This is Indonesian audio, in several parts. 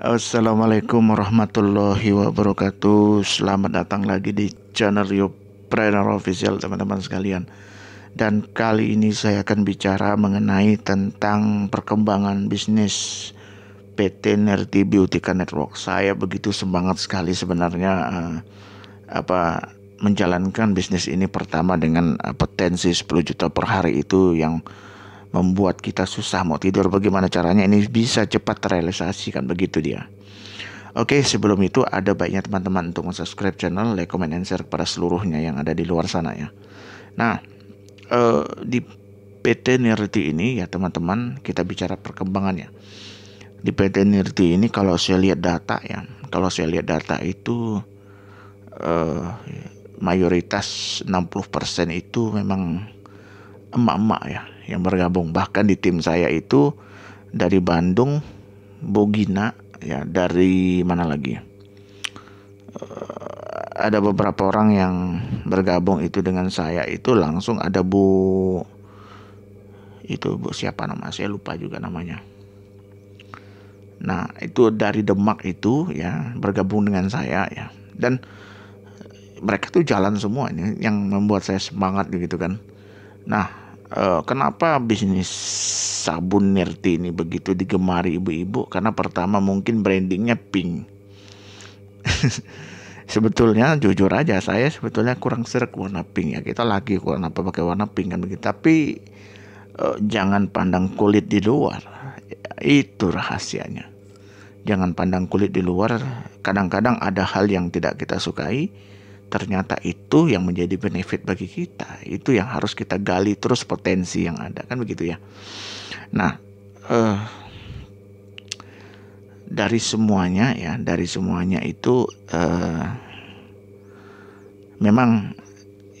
Assalamualaikum warahmatullahi wabarakatuh Selamat datang lagi di channel Yopreneur Official teman-teman sekalian Dan kali ini saya akan bicara mengenai tentang perkembangan bisnis PT Nerti Beautica Network Saya begitu semangat sekali sebenarnya eh, apa menjalankan bisnis ini pertama dengan eh, potensi 10 juta per hari itu yang membuat kita susah mau tidur. Bagaimana caranya ini bisa cepat terrealisasikan begitu dia. Oke, sebelum itu ada baiknya teman-teman untuk subscribe channel, like, comment, and share kepada seluruhnya yang ada di luar sana ya. Nah, uh, di PT Nirti ini ya teman-teman kita bicara perkembangannya. Di PT Nirti ini kalau saya lihat data ya, kalau saya lihat data itu eh, mayoritas 60% itu memang emak-emak ya yang bergabung. Bahkan di tim saya itu dari Bandung, Bogina, ya dari mana lagi? Eh, ada beberapa orang yang bergabung itu dengan saya itu langsung ada Bu itu Bu siapa nama saya lupa juga namanya. Nah, itu dari Demak itu ya bergabung dengan saya ya. Dan mereka tuh jalan semua ini yang membuat saya semangat gitu kan Nah, eh, kenapa bisnis sabun Nerti ini begitu digemari ibu-ibu? Karena pertama mungkin brandingnya pink. sebetulnya jujur aja saya sebetulnya kurang serak warna pink ya kita lagi kurang apa pakai warna pink kan begitu tapi eh, jangan pandang kulit di luar itu rahasianya jangan pandang kulit di luar kadang-kadang ada hal yang tidak kita sukai ternyata itu yang menjadi benefit bagi kita. Itu yang harus kita gali terus potensi yang ada, kan begitu ya. Nah, uh, dari semuanya ya, dari semuanya itu uh, memang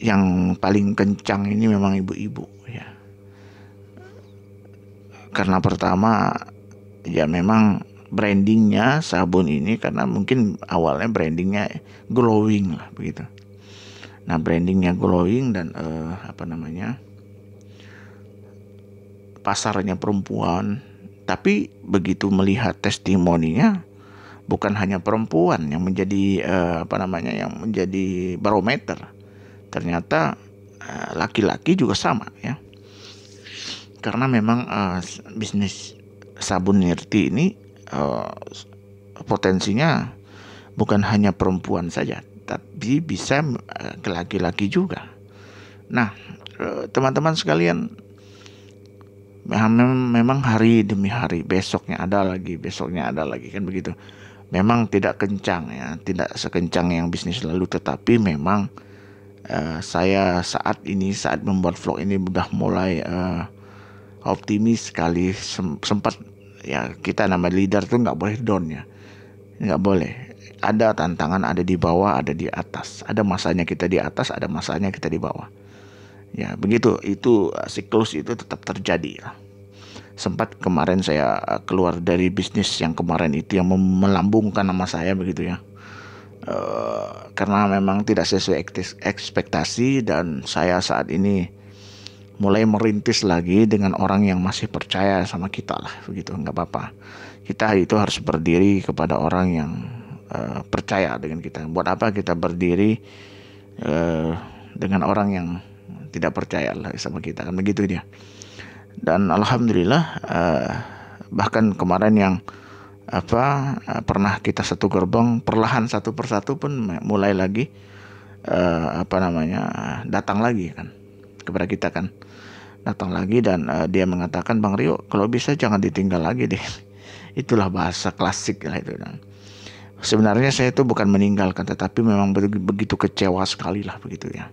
yang paling kencang ini memang ibu-ibu ya. Karena pertama ya memang brandingnya sabun ini karena mungkin awalnya brandingnya glowing lah begitu. Nah brandingnya glowing dan uh, apa namanya pasarnya perempuan. Tapi begitu melihat testimoninya bukan hanya perempuan yang menjadi uh, apa namanya yang menjadi barometer. Ternyata laki eh, laki-laki juga sama ya. Karena memang uh, bisnis sabun nirti ini uh, potensinya bukan hanya perempuan saja, tapi bisa ke eh, laki-laki juga. Nah, eh, teman-teman sekalian, memang hari demi hari, besoknya ada lagi, besoknya ada lagi, kan begitu. Memang tidak kencang ya, tidak sekencang yang bisnis lalu, tetapi memang uh, saya saat ini, saat membuat vlog ini, sudah mulai uh, optimis sekali, sempat ya kita nama leader tuh nggak boleh down ya nggak boleh ada tantangan ada di bawah ada di atas ada masanya kita di atas ada masanya kita di bawah ya begitu itu uh, siklus itu tetap terjadi ya. sempat kemarin saya uh, keluar dari bisnis yang kemarin itu yang melambungkan nama saya begitu ya Uh, karena memang tidak sesuai ekspektasi dan saya saat ini mulai merintis lagi dengan orang yang masih percaya sama kita lah begitu nggak apa-apa kita itu harus berdiri kepada orang yang uh, percaya dengan kita buat apa kita berdiri uh, dengan orang yang tidak percaya lah sama kita kan begitu dia dan alhamdulillah uh, bahkan kemarin yang apa uh, pernah kita satu gerbong perlahan satu persatu pun mulai lagi uh, apa namanya datang lagi kan kepada kita kan datang lagi dan uh, dia mengatakan Bang Rio kalau bisa jangan ditinggal lagi deh itulah bahasa klasik lah itu dan sebenarnya saya itu bukan meninggalkan tetapi memang begitu kecewa sekali lah begitu ya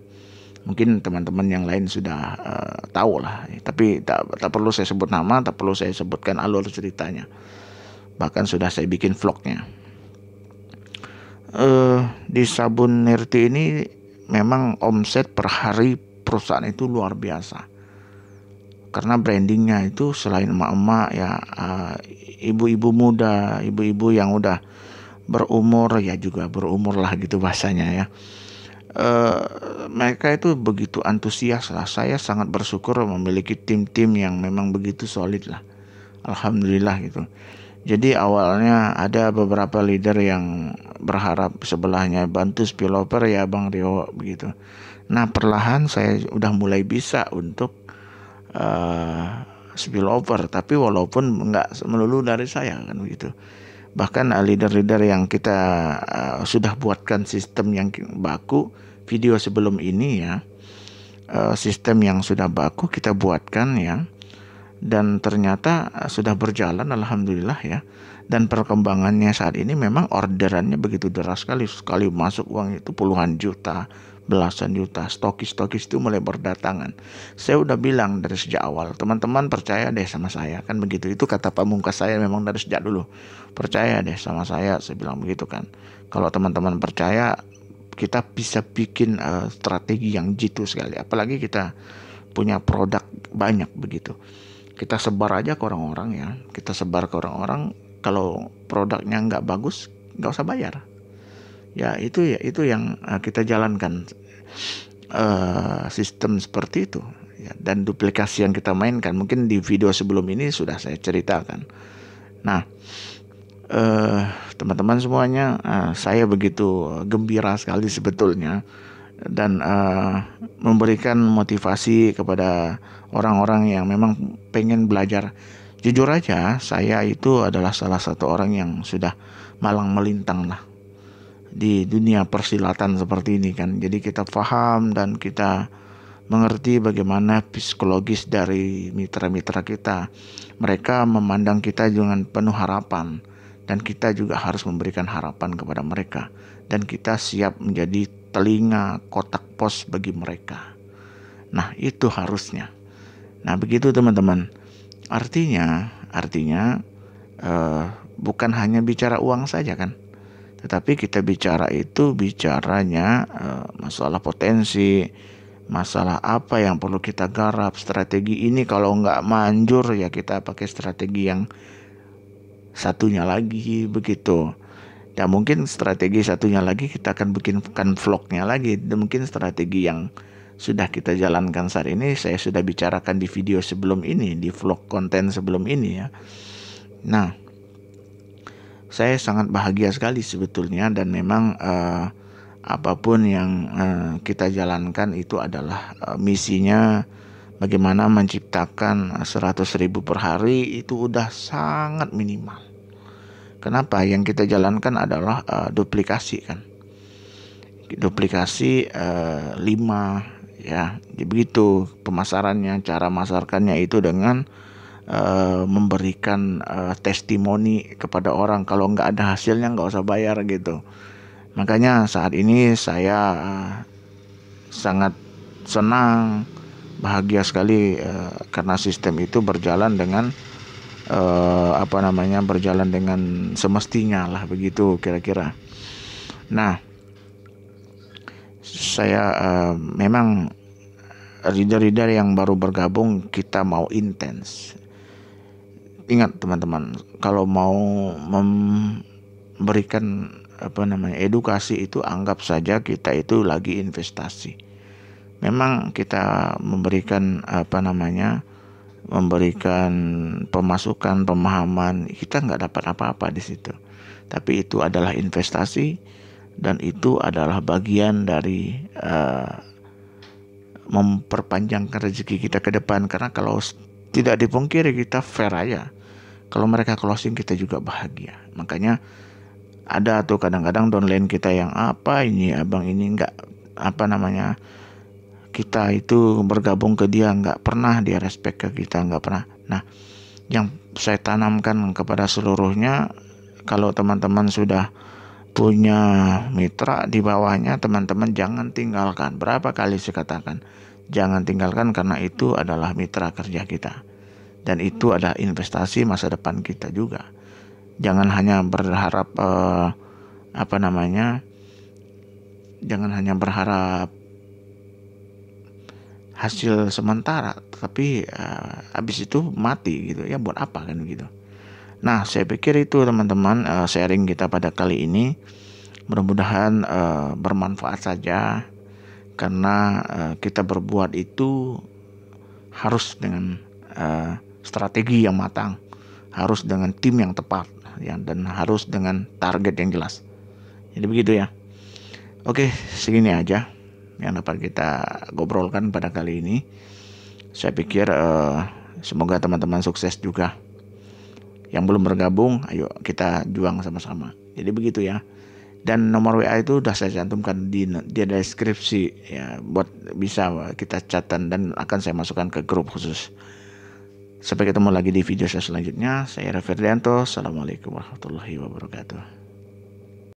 mungkin teman-teman yang lain sudah uh, tahu lah tapi tak, tak perlu saya sebut nama tak perlu saya sebutkan alur ceritanya bahkan sudah saya bikin vlognya uh, di Sabun Nirti ini memang omset per hari perusahaan itu luar biasa karena brandingnya itu selain emak-emak ya eh, ibu-ibu uh, muda, ibu-ibu yang udah berumur ya juga berumur lah gitu bahasanya ya. Uh, mereka itu begitu antusias lah. Saya sangat bersyukur memiliki tim-tim yang memang begitu solid lah. Alhamdulillah gitu. Jadi awalnya ada beberapa leader yang berharap sebelahnya bantu spillover ya Bang Rio begitu. Nah perlahan saya udah mulai bisa untuk uh, spillover tapi walaupun nggak melulu dari saya kan begitu bahkan leader-leader yang kita uh, sudah buatkan sistem yang baku video sebelum ini ya uh, sistem yang sudah baku kita buatkan ya dan ternyata sudah berjalan alhamdulillah ya dan perkembangannya saat ini memang orderannya begitu deras sekali sekali masuk uang itu puluhan juta belasan juta stokis-stokis itu mulai berdatangan. Saya udah bilang dari sejak awal, teman-teman percaya deh sama saya kan begitu. Itu kata pamungkas saya memang dari sejak dulu. Percaya deh sama saya, saya bilang begitu kan. Kalau teman-teman percaya, kita bisa bikin uh, strategi yang jitu sekali. Apalagi kita punya produk banyak begitu. Kita sebar aja ke orang-orang ya. Kita sebar ke orang-orang. Kalau produknya nggak bagus, nggak usah bayar ya itu ya itu yang eh, kita jalankan uh, sistem seperti itu ya, dan duplikasi yang kita mainkan mungkin di video sebelum ini sudah saya ceritakan nah teman eh, teman-teman semuanya uh, saya begitu gembira sekali sebetulnya dan uh, memberikan motivasi kepada orang-orang yang memang pengen belajar. Jujur aja, saya itu adalah salah satu orang yang sudah malang melintang lah di dunia persilatan seperti ini kan. Jadi kita paham dan kita mengerti bagaimana psikologis dari mitra-mitra kita. Mereka memandang kita dengan penuh harapan dan kita juga harus memberikan harapan kepada mereka dan kita siap menjadi telinga kotak pos bagi mereka. Nah, itu harusnya. Nah, begitu teman-teman. Artinya, artinya eh, bukan hanya bicara uang saja kan tetapi kita bicara itu bicaranya eh, masalah potensi, masalah apa yang perlu kita garap. Strategi ini kalau nggak manjur ya kita pakai strategi yang satunya lagi begitu. Ya mungkin strategi satunya lagi kita akan bikinkan vlognya lagi. dan Mungkin strategi yang sudah kita jalankan saat ini saya sudah bicarakan di video sebelum ini di vlog konten sebelum ini ya. Nah, saya sangat bahagia sekali sebetulnya dan memang uh, apapun yang uh, kita jalankan itu adalah uh, misinya bagaimana menciptakan 100 ribu per hari itu udah sangat minimal. Kenapa? Yang kita jalankan adalah uh, duplikasi kan. Duplikasi uh, ya. Begitu pemasarannya, cara masarkannya itu dengan Eh, memberikan uh, testimoni kepada orang kalau nggak ada hasilnya nggak usah bayar gitu makanya saat ini saya eh, sangat senang bahagia sekali uh, karena sistem itu berjalan dengan uh, apa namanya berjalan dengan semestinya lah begitu kira-kira nah saya uh, memang reader-reader yang baru bergabung kita mau intens ingat teman-teman kalau mau memberikan apa namanya edukasi itu anggap saja kita itu lagi investasi. Memang kita memberikan apa namanya memberikan pemasukan pemahaman kita nggak dapat apa-apa di situ. Tapi itu adalah investasi dan itu adalah bagian dari uh, eh, memperpanjang rezeki kita ke depan karena kalau tidak dipungkiri kita fair aja. Kalau mereka closing kita juga bahagia. Makanya ada tuh kadang-kadang downline kita yang apa ini abang ini nggak apa namanya kita itu bergabung ke dia nggak pernah dia respect ke kita nggak pernah. Nah yang saya tanamkan kepada seluruhnya kalau teman-teman sudah punya mitra di bawahnya teman-teman jangan tinggalkan berapa kali saya katakan Jangan tinggalkan karena itu adalah mitra kerja kita. Dan itu adalah investasi masa depan kita juga. Jangan hanya berharap eh, apa namanya? Jangan hanya berharap hasil sementara, tapi eh, habis itu mati gitu. Ya buat apa kan gitu. Nah, saya pikir itu teman-teman eh, sharing kita pada kali ini. Mudah-mudahan eh, bermanfaat saja karena uh, kita berbuat itu harus dengan uh, strategi yang matang, harus dengan tim yang tepat, ya, dan harus dengan target yang jelas. Jadi begitu ya. Oke, segini aja yang dapat kita gobrolkan pada kali ini. Saya pikir uh, semoga teman-teman sukses juga. Yang belum bergabung, ayo kita juang sama-sama. Jadi begitu ya dan nomor WA itu sudah saya cantumkan di, di deskripsi ya buat bisa kita catatan dan akan saya masukkan ke grup khusus. Sampai ketemu lagi di video saya selanjutnya. Saya Raffi Assalamualaikum warahmatullahi wabarakatuh.